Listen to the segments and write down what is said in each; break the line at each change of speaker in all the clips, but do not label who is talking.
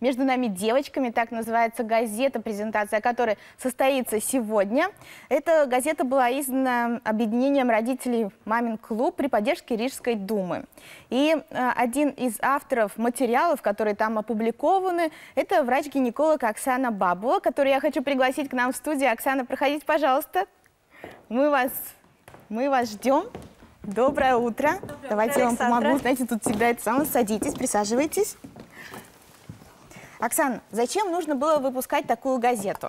«Между нами девочками», так называется газета, презентация которой состоится сегодня. Эта газета была издана объединением родителей «Мамин клуб» при поддержке Рижской думы. И э, один из авторов материалов, которые там опубликованы, это врач-гинеколог Оксана Бабула, которую я хочу пригласить к нам в студию. Оксана, проходите, пожалуйста. Мы вас, мы вас ждем. Доброе утро. Доброе Давайте утро, я вам Александра. помогу. Знаете, тут всегда это самое. Садитесь, присаживайтесь.
Оксан, зачем нужно было выпускать такую газету?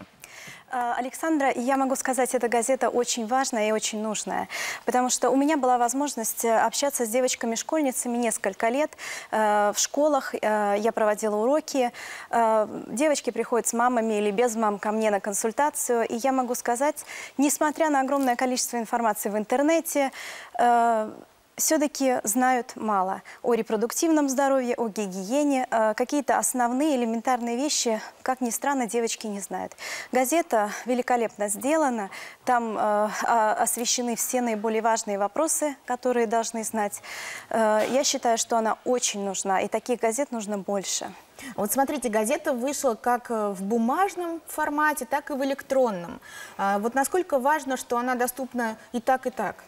А, Александра, я могу сказать, эта газета очень важная и очень нужная, потому что у меня была возможность э, общаться с девочками-школьницами несколько лет. Э, в школах э, я проводила уроки. Девочки приходят с мамами или без мам ко мне на консультацию, и я могу сказать, несмотря на огромное количество информации в интернете, все-таки знают мало о репродуктивном здоровье, о гигиене. Э, какие-то основные элементарные вещи, как ни странно, девочки не знают. Газета великолепно сделана, там э, освещены все наиболее важные вопросы, которые должны знать. Э, я считаю, что она очень нужна, и таких газет нужно больше. Вот смотрите,
газета вышла как в бумажном формате, так и в электронном. Вот
насколько важно, что она доступна и так, и так?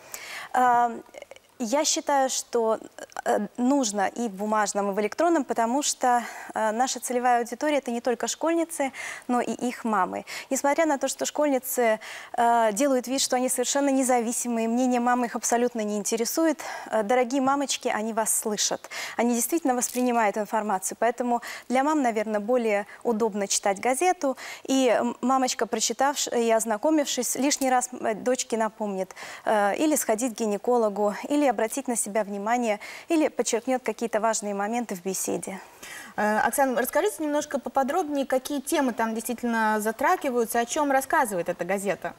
Я считаю, что э, нужно и в бумажном, и в электронном, потому что э, наша целевая аудитория – это не только школьницы, но и их мамы. Несмотря на то, что школьницы э, делают вид, что они совершенно независимые, мнение мамы их абсолютно не интересует, дорогие мамочки, они вас слышат. Они действительно воспринимают информацию. Поэтому для мам, наверное, более удобно читать газету. И мамочка, прочитав и ознакомившись, лишний раз дочке напомнит. Или сходить к гинекологу, или обратить на себя внимание или подчеркнет какие-то важные моменты в беседе. Э, Оксана, расскажите
немножко поподробнее, какие темы там действительно затрагиваются, о чем рассказывает эта газета?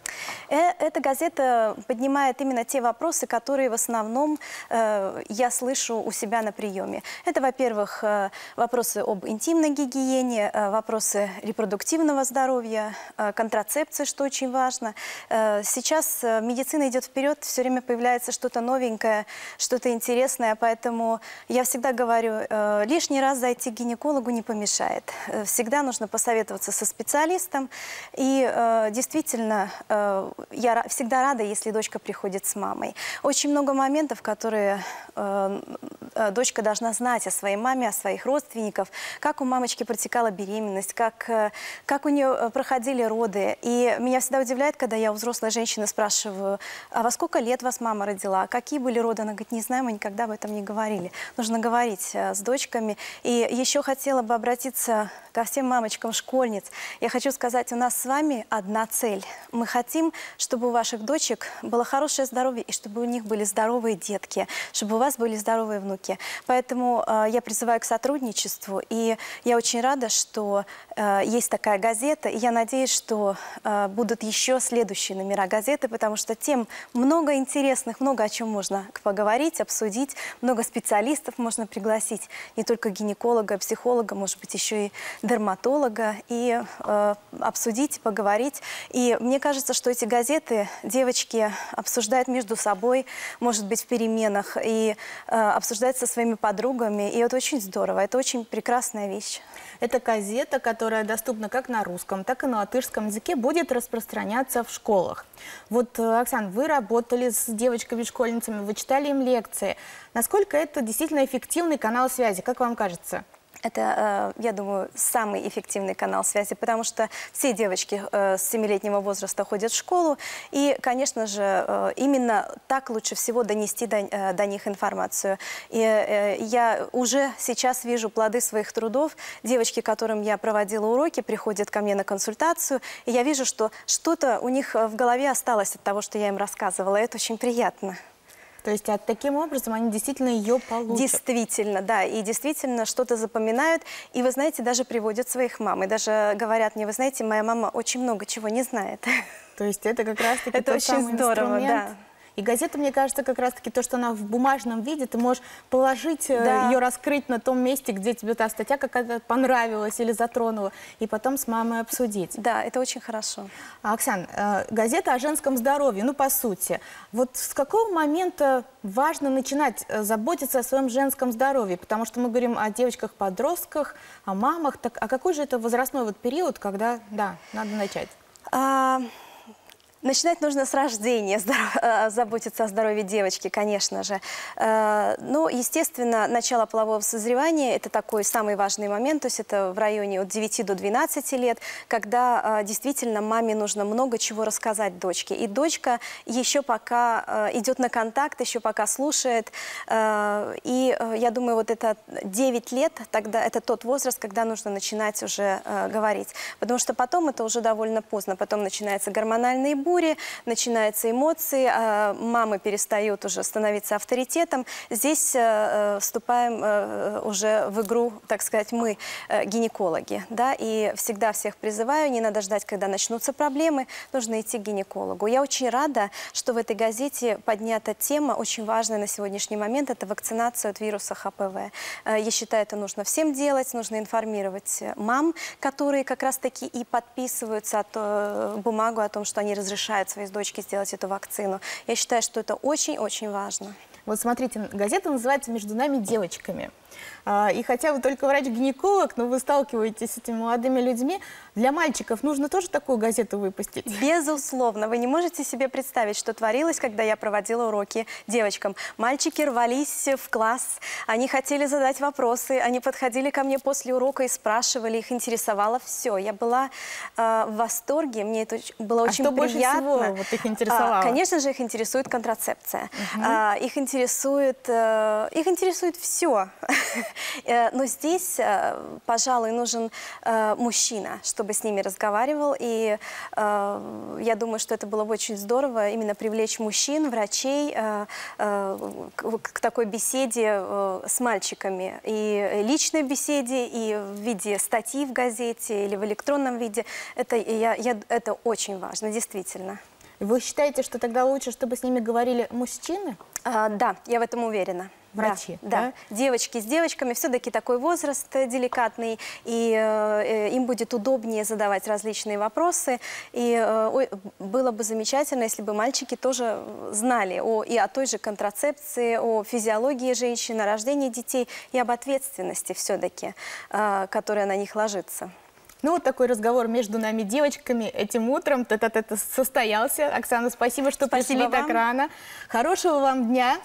Э, эта газета поднимает именно те вопросы, которые в основном э, я слышу у себя на приеме. Это, во-первых, э, вопросы об интимной гигиене, вопросы репродуктивного здоровья, контрацепции, что очень важно. Сейчас медицина идет вперед, все время появляется что-то новенькое, что-то интересное, поэтому я всегда говорю, лишний раз зайти к гинекологу не помешает. Э, всегда нужно посоветоваться со специалистом. И э, действительно, э, я всегда рада, если дочка приходит с мамой. Очень много моментов, которые э, Э, дочка должна знать о своей маме, о своих родственников, как у мамочки протекала беременность, как, э, как у нее э, проходили роды. И меня всегда удивляет, когда я у взрослой женщины спрашиваю, а во сколько лет вас мама родила, какие были роды? Она говорит, не знаю, мы никогда об этом не говорили. Нужно говорить с дочками. И еще хотела бы обратиться ко всем мамочкам школьниц. Я хочу сказать, у нас с вами одна цель. Мы хотим, чтобы у ваших дочек было хорошее здоровье и чтобы у них были здоровые детки, чтобы у вас были здоровые внуки рынке. Поэтому э, я призываю к сотрудничеству, и я очень рада, что э, есть такая газета, и я надеюсь, что э, будут еще следующие номера газеты, потому что тем много интересных, много о чем можно поговорить, обсудить, много специалистов можно пригласить, не только гинеколога, психолога, может быть, еще и дерматолога, и э, обсудить, поговорить. И мне кажется, что эти газеты девочки обсуждают между собой, может быть, в переменах, и э, обсуждают дуэт со своими подругами, и это очень здорово, это очень прекрасная вещь. Эта
газета, которая доступна как на русском, так и на латышском языке, будет распространяться в школах. Вот, э, Оксан, вы работали с девочками-школьницами, вы читали им лекции. Насколько это действительно эффективный канал связи, как вам кажется?
Это, э, я думаю, самый эффективный канал связи, потому что все девочки э, с 7-летнего возраста ходят в школу, и, конечно же, э, именно так лучше всего донести до, до них информацию. И я уже сейчас вижу плоды своих трудов. Девочки, которым я проводила уроки, приходят ко мне на консультацию, и я вижу, что что-то у них в голове осталось от того, что я им рассказывала. Это очень приятно. То есть а таким образом они действительно ее получат. Действительно, да. И действительно что-то запоминают. И, вы знаете, даже приводят своих мам. И даже говорят мне, вы знаете, моя мама очень много чего не знает. То есть это как раз-таки это тот очень самый здорово, инструмент, да и газета, мне кажется, как раз-таки то, что она в бумажном виде, ты
можешь положить э, да. ее, раскрыть на том месте, где тебе та статья какая-то понравилась или затронула, и потом с мамой обсудить. Да, это очень хорошо. А, Оксан, э, газета о женском здоровье, ну, по сути. Вот с какого момента важно начинать э, заботиться о своем женском здоровье? Потому что мы говорим о девочках-подростках, о мамах. Так, а какой же это
возрастной вот период, когда, да, надо начать? А... Начинать нужно с рождения, э, заботиться о здоровье девочки, конечно же. Э, Но, ну, естественно, начало полового созревания – это такой самый важный момент, то есть это в районе от 9 до 12 лет, когда э, действительно маме нужно много чего рассказать дочке. И дочка еще пока идет на контакт, еще пока слушает. И я думаю, вот это 9 лет, тогда это тот возраст, когда нужно начинать уже говорить. Потому что потом это уже довольно поздно, потом начинается гормональный. бури, фигуре, начинаются эмоции, а, мамы перестают уже становиться авторитетом. Здесь э, э, вступаем э, уже в игру, так сказать, мы, гинекологи. Да? И всегда всех призываю, не надо ждать, когда начнутся проблемы, нужно идти к гинекологу. Я очень рада, что в этой газете поднята тема, очень важная на сегодняшний момент, это вакцинация от вируса ХПВ. Я считаю, это нужно всем делать, нужно информировать мам, которые как раз-таки и подписываются а от, бумагу о том, что они разрешают решает своей дочке сделать эту вакцину. Я считаю, что это очень-очень важно.
Вот смотрите, газета называется «Между нами девочками». А, и хотя вы только врач-гинеколог, но вы сталкиваетесь с этими
молодыми людьми, для мальчиков нужно тоже такую газету выпустить? Безусловно. Вы не можете себе представить, что творилось, когда я проводила уроки девочкам. Мальчики рвались в класс, они хотели задать вопросы, они подходили ко мне после урока и спрашивали, их интересовало все. Я была э, в восторге, мне это было а очень а что приятно. Больше всего вот
их интересовало? Конечно
же, их интересует контрацепция. Угу. Их интересует, э, их интересует все. Э, но здесь, э, пожалуй, нужен э, мужчина, чтобы с ними разговаривал. И я думаю, что это было бы очень здорово именно привлечь мужчин, врачей к такой беседе с мальчиками. И личной беседе, и в виде статьи в газете или в электронном виде. Это, я, я, это очень важно, действительно. Вы считаете, что тогда лучше, чтобы с ними говорили мужчины? А, да, я в этом уверена врачи. Да, да. да. девочки с девочками, все-таки такой возраст э, деликатный, и э, э, им будет удобнее задавать различные вопросы. И э, было бы замечательно, если бы мальчики тоже э, знали о, и о той же контрацепции, о физиологии женщины, о рождении детей и об ответственности все-таки, э, которая на них ложится.
Ну, вот такой разговор между нами девочками этим утром тет -тет -тет состоялся. Оксана, спасибо, что спасибо пришли вам. так рано. Хорошего вам дня.